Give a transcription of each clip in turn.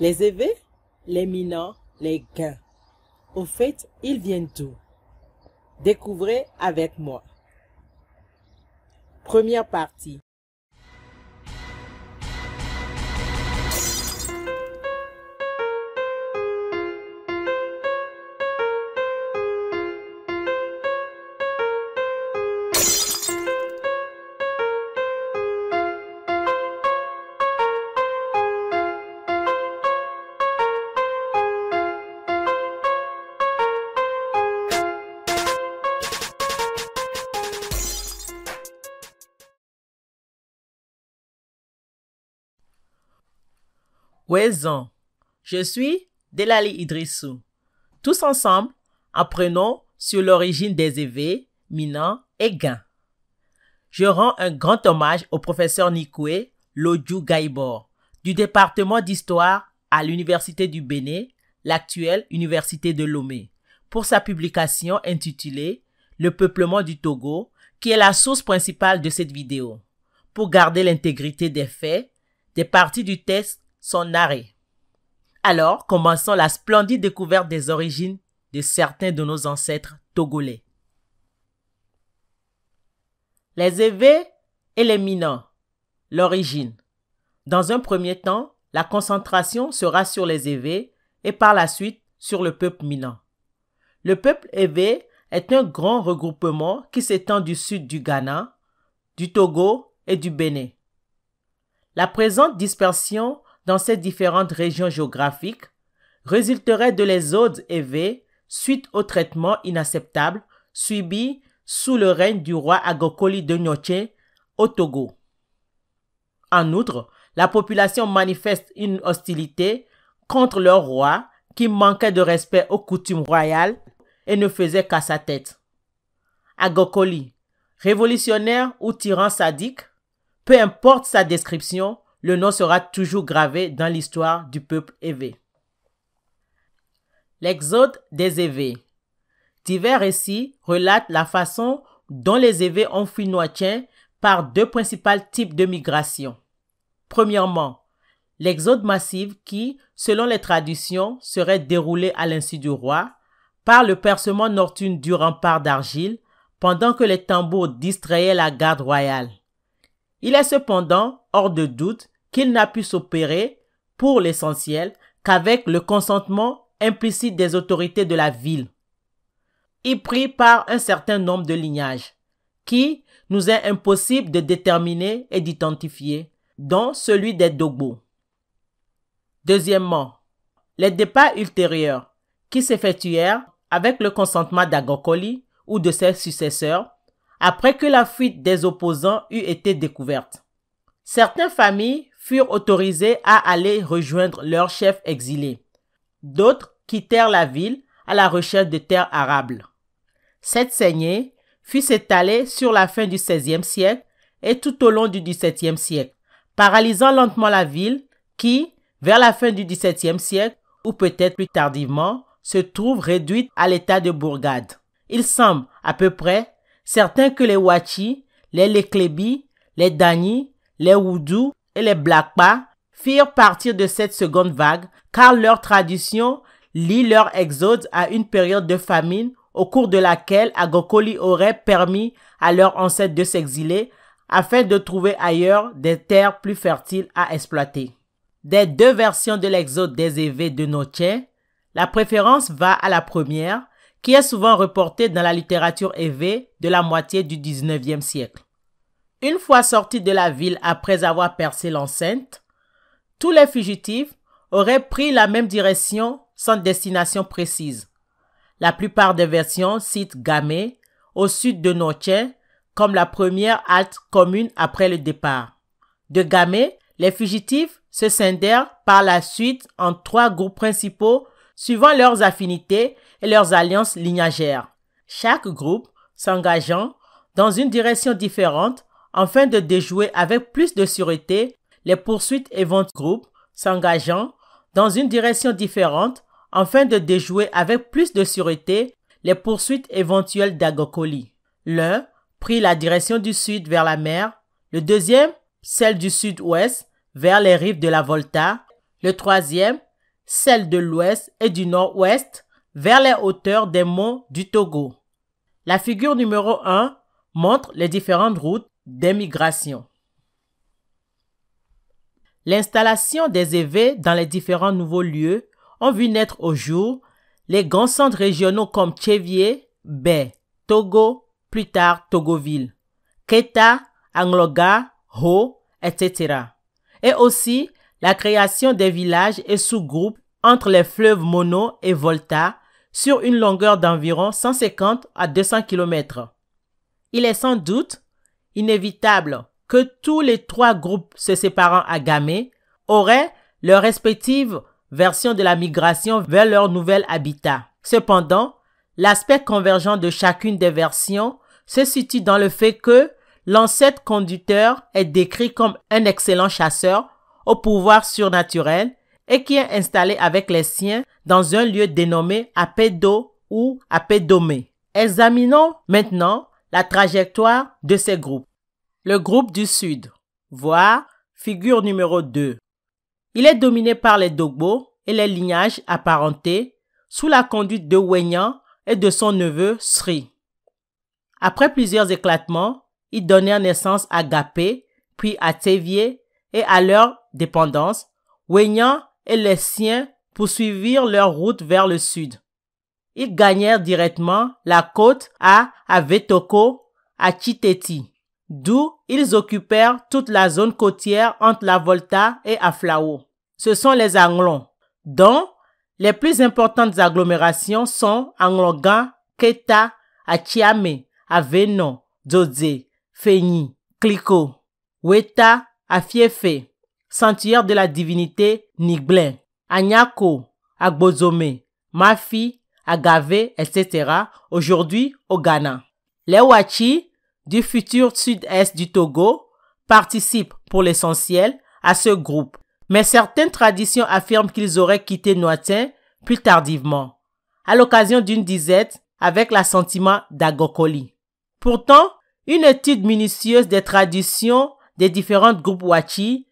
Les évêques, les mineurs, les gains. Au fait, ils viennent tout. Découvrez avec moi. Première partie. Je suis Delali Idrissou. Tous ensemble, apprenons sur l'origine des évées, Minan et Gain. Je rends un grand hommage au professeur Nikoué Lodjou Gaibor du département d'histoire à l'Université du Bénin, l'actuelle Université de Lomé, pour sa publication intitulée Le peuplement du Togo, qui est la source principale de cette vidéo. Pour garder l'intégrité des faits, des parties du texte son arrêt. Alors commençons la splendide découverte des origines de certains de nos ancêtres togolais. Les évés et les Minans, L'origine. Dans un premier temps, la concentration sera sur les évés et par la suite sur le peuple Minan. Le peuple évé est un grand regroupement qui s'étend du sud du Ghana, du Togo et du Bénin. La présente dispersion dans ces différentes régions géographiques résulterait de les élevé élevées suite au traitement inacceptable subi sous le règne du roi Agokoli de Nyoche au Togo. En outre, la population manifeste une hostilité contre leur roi qui manquait de respect aux coutumes royales et ne faisait qu'à sa tête. Agokoli, révolutionnaire ou tyran sadique, peu importe sa description, le nom sera toujours gravé dans l'histoire du peuple évé. L'exode des évés. Divers récits relatent la façon dont les évés ont fui Noachien par deux principaux types de migration. Premièrement, l'exode massif qui, selon les traditions, serait déroulé à l'insu du roi par le percement nocturne du rempart d'argile pendant que les tambours distrayaient la garde royale. Il est cependant hors de doute qu'il n'a pu s'opérer, pour l'essentiel, qu'avec le consentement implicite des autorités de la ville, y pris par un certain nombre de lignages, qui nous est impossible de déterminer et d'identifier, dont celui des Dogbo. Deuxièmement, les départs ultérieurs qui s'effectuèrent avec le consentement d'Agokoli ou de ses successeurs après que la fuite des opposants eut été découverte. Certaines familles furent autorisés à aller rejoindre leurs chefs exilés. D'autres quittèrent la ville à la recherche de terres arables. Cette saignée fut étalée sur la fin du XVIe siècle et tout au long du XVIIe siècle, paralysant lentement la ville qui, vers la fin du XVIIe siècle, ou peut-être plus tardivement, se trouve réduite à l'état de bourgade. Il semble, à peu près, certain que les Wachi, les Leklebi, les Dani, les Woudou et les Blackpa firent partir de cette seconde vague car leur tradition lie leur exode à une période de famine au cours de laquelle Agokoli aurait permis à leurs ancêtres de s'exiler afin de trouver ailleurs des terres plus fertiles à exploiter. Des deux versions de l'exode des évées de Noche, la préférence va à la première, qui est souvent reportée dans la littérature évée de la moitié du 19e siècle. Une fois sortis de la ville après avoir percé l'enceinte, tous les fugitifs auraient pris la même direction sans destination précise. La plupart des versions citent Gamay, au sud de Noche, comme la première halte commune après le départ. De Gamay, les fugitifs se scindèrent par la suite en trois groupes principaux suivant leurs affinités et leurs alliances lignagères. Chaque groupe s'engageant dans une direction différente afin de déjouer avec plus de sûreté les poursuites et ventes groupes s'engageant dans une direction différente afin de déjouer avec plus de sûreté les poursuites éventuelles d'Agokoli. L'un prit la direction du sud vers la mer, le deuxième celle du sud-ouest vers les rives de la Volta, le troisième celle de l'ouest et du nord-ouest vers les hauteurs des monts du Togo. La figure numéro 1 montre les différentes routes d'émigration L'installation des évêques dans les différents nouveaux lieux ont vu naître au jour les grands centres régionaux comme Chevié, Bay, Togo, plus tard Togoville, Keta, Angloga, Ho, etc. Et aussi la création des villages et sous-groupes entre les fleuves Mono et Volta sur une longueur d'environ 150 à 200 km. Il est sans doute inévitable que tous les trois groupes se séparant à Gamay auraient leurs respectives versions de la migration vers leur nouvel habitat. Cependant, l'aspect convergent de chacune des versions se situe dans le fait que l'ancêtre conducteur est décrit comme un excellent chasseur au pouvoir surnaturel et qui est installé avec les siens dans un lieu dénommé Apedo ou Apédomé. Examinons maintenant la trajectoire de ces groupes. Le groupe du Sud, voir figure numéro 2. Il est dominé par les Dogbo et les lignages apparentés sous la conduite de Wenyan et de son neveu Sri. Après plusieurs éclatements, ils donnèrent naissance à Gapé, puis à Tévier et à leur dépendance, Wenyan et les siens poursuivirent leur route vers le sud. Ils gagnèrent directement la côte à Avetoko, à Chiteti, d'où ils occupèrent toute la zone côtière entre la Volta et Aflao. Ce sont les Anglons, dont les plus importantes agglomérations sont Anglogan, Keta, Achiame, Aveno, Dodze, Feni, Kliko, Weta, Afiefe, Sentier de la divinité Nigblin, Anyako, Agbozome, Mafi, agave, etc. aujourd'hui au Ghana. Les Wachi du futur sud-est du Togo participent pour l'essentiel à ce groupe, mais certaines traditions affirment qu'ils auraient quitté Noatin plus tardivement, à l'occasion d'une disette avec l'assentiment d'Agokoli. Pourtant, une étude minutieuse des traditions des différents groupes Wachi,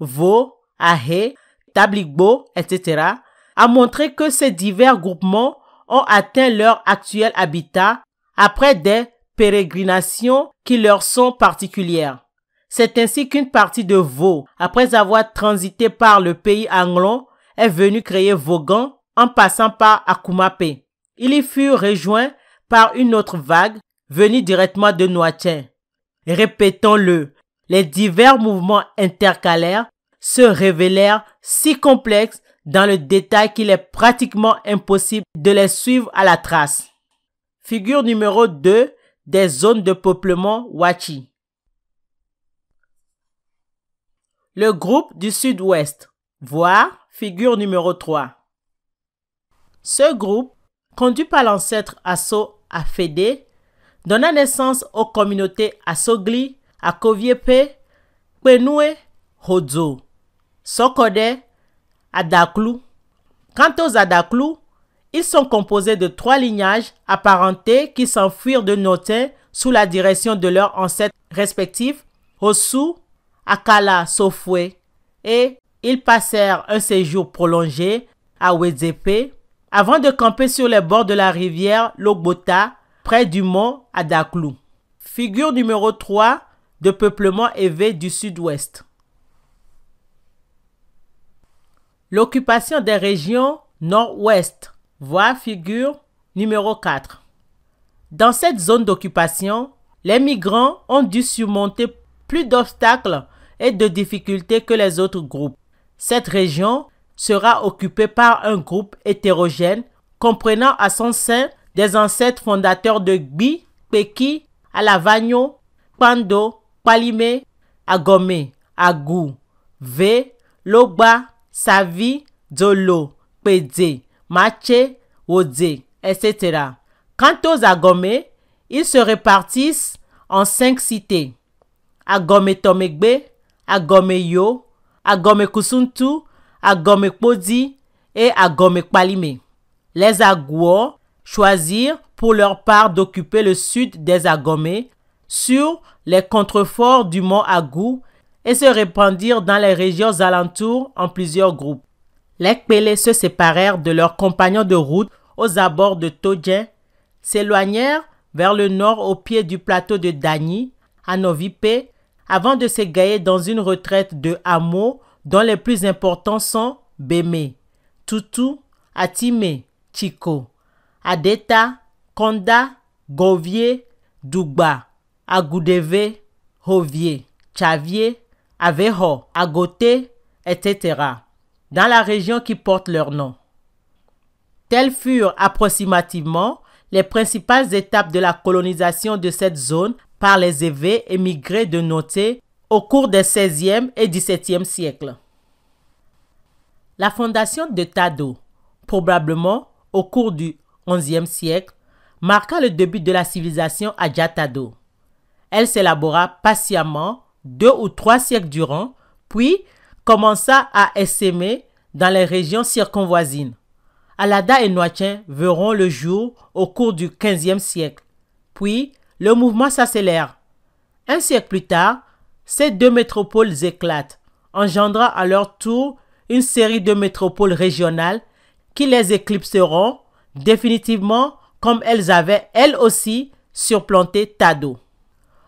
Vo, Ahé, Tabligbo, etc., a montré que ces divers groupements ont atteint leur actuel habitat après des pérégrinations qui leur sont particulières. C'est ainsi qu'une partie de Vaux, après avoir transité par le pays anglon, est venue créer Vaughan en passant par Akumapé. Il y fut rejoint par une autre vague venue directement de Noitien. Répétons-le, les divers mouvements intercalaires se révélèrent si complexes dans le détail qu'il est pratiquement impossible de les suivre à la trace. Figure numéro 2 des zones de peuplement Wachi. Le groupe du sud-ouest, voire figure numéro 3. Ce groupe, conduit par l'ancêtre Asso Afede, donna naissance aux communautés Assogli, Akoviepe, Kpenoué, Hodzo, Sokode, Adaklou. Quant aux Adaklou, ils sont composés de trois lignages apparentés qui s'enfuirent de Notin sous la direction de leurs ancêtres respectifs, Osu, Akala Sofwe, et ils passèrent un séjour prolongé à Wedzepe avant de camper sur les bords de la rivière Logbota près du mont Adaklou. Figure numéro 3 de peuplement élevé du sud-ouest. L'occupation des régions nord-ouest, voire figure numéro 4. Dans cette zone d'occupation, les migrants ont dû surmonter plus d'obstacles et de difficultés que les autres groupes. Cette région sera occupée par un groupe hétérogène comprenant à son sein des ancêtres fondateurs de Gbi, Peki, Alavagno, Pando, Palimé, Agome, Agou, V, Loba, savi, dolo, pédé, maché, Wodze, etc. Quant aux Agomé, ils se répartissent en cinq cités. Agomé Tomegbe, Agomé Yo, Agomé Kusuntu, Agomé Podi et Agomé Kpalime. Les Agouo choisirent pour leur part d'occuper le sud des Agomé sur les contreforts du mont Agou et se répandirent dans les régions alentours en plusieurs groupes. Les Kpélé se séparèrent de leurs compagnons de route aux abords de Todjen, s'éloignèrent vers le nord au pied du plateau de Dany, à Novipé, avant de s'égailler dans une retraite de hameaux dont les plus importants sont Bémé, Tutu, Atime, Chico, Adeta, Konda, Govier, Dugba, Agudevé, Hovier, Chavier, Aveho, Agoté, etc., dans la région qui porte leur nom. Telles furent approximativement les principales étapes de la colonisation de cette zone par les évêques émigrés de Noté au cours des 16e et 17e siècles. La fondation de Tado, probablement au cours du 11e siècle, marqua le début de la civilisation à Elle s'élabora patiemment deux ou trois siècles durant, puis commença à essaimer dans les régions circonvoisines. Alada et Noachin verront le jour au cours du 15e siècle. Puis, le mouvement s'accélère. Un siècle plus tard, ces deux métropoles éclatent, engendrant à leur tour une série de métropoles régionales qui les éclipseront définitivement comme elles avaient elles aussi surplanté Tado.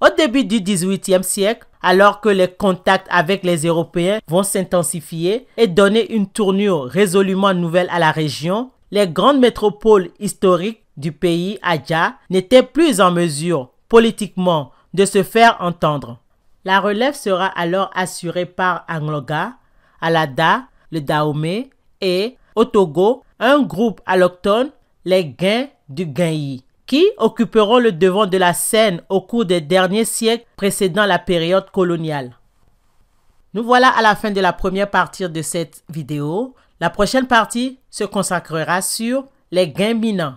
Au début du XVIIIe siècle, alors que les contacts avec les Européens vont s'intensifier et donner une tournure résolument nouvelle à la région, les grandes métropoles historiques du pays, Adja, n'étaient plus en mesure, politiquement, de se faire entendre. La relève sera alors assurée par Angloga, Alada, le Dahomey et, au Togo, un groupe alloctone, les Gains du Gainyi qui occuperont le devant de la scène au cours des derniers siècles précédant la période coloniale. Nous voilà à la fin de la première partie de cette vidéo. La prochaine partie se consacrera sur les gains minants.